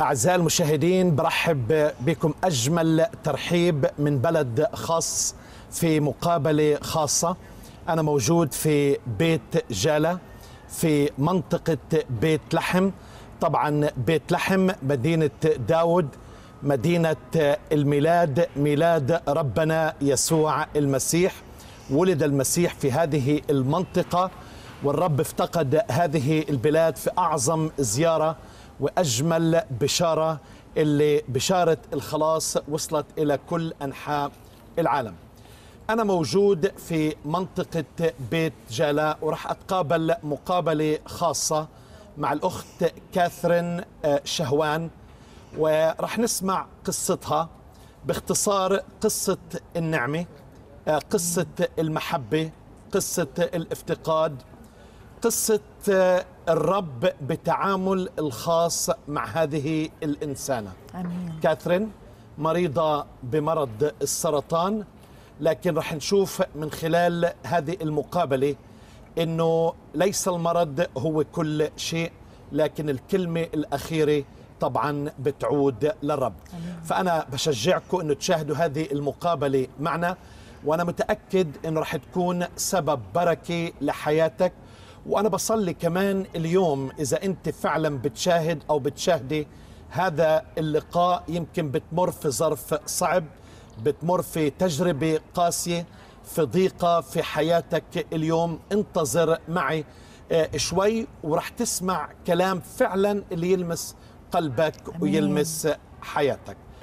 أعزائي المشاهدين برحب بكم أجمل ترحيب من بلد خاص في مقابلة خاصة أنا موجود في بيت جالة في منطقة بيت لحم طبعا بيت لحم مدينة داود مدينة الميلاد ميلاد ربنا يسوع المسيح ولد المسيح في هذه المنطقة والرب افتقد هذه البلاد في أعظم زيارة وأجمل بشارة اللي بشارة الخلاص وصلت إلى كل أنحاء العالم أنا موجود في منطقة بيت جالا وراح أتقابل مقابلة خاصة مع الأخت كاثرين آه، شهوان وراح نسمع قصتها باختصار قصة النعمة آه، قصة المحبة قصة الافتقاد قصه آه، الرب بتعامل الخاص مع هذه الانسانه امين كاثرين مريضه بمرض السرطان لكن رح نشوف من خلال هذه المقابله انه ليس المرض هو كل شيء لكن الكلمه الاخيره طبعا بتعود للرب أمين. فانا بشجعكم انه تشاهدوا هذه المقابله معنا وانا متاكد انه رح تكون سبب بركه لحياتك وانا بصلي كمان اليوم اذا انت فعلا بتشاهد او بتشاهدي هذا اللقاء يمكن بتمر في ظرف صعب بتمر في تجربه قاسيه في ضيقه في حياتك اليوم انتظر معي آه، شوي ورح تسمع كلام فعلا اللي يلمس قلبك ويلمس حياتك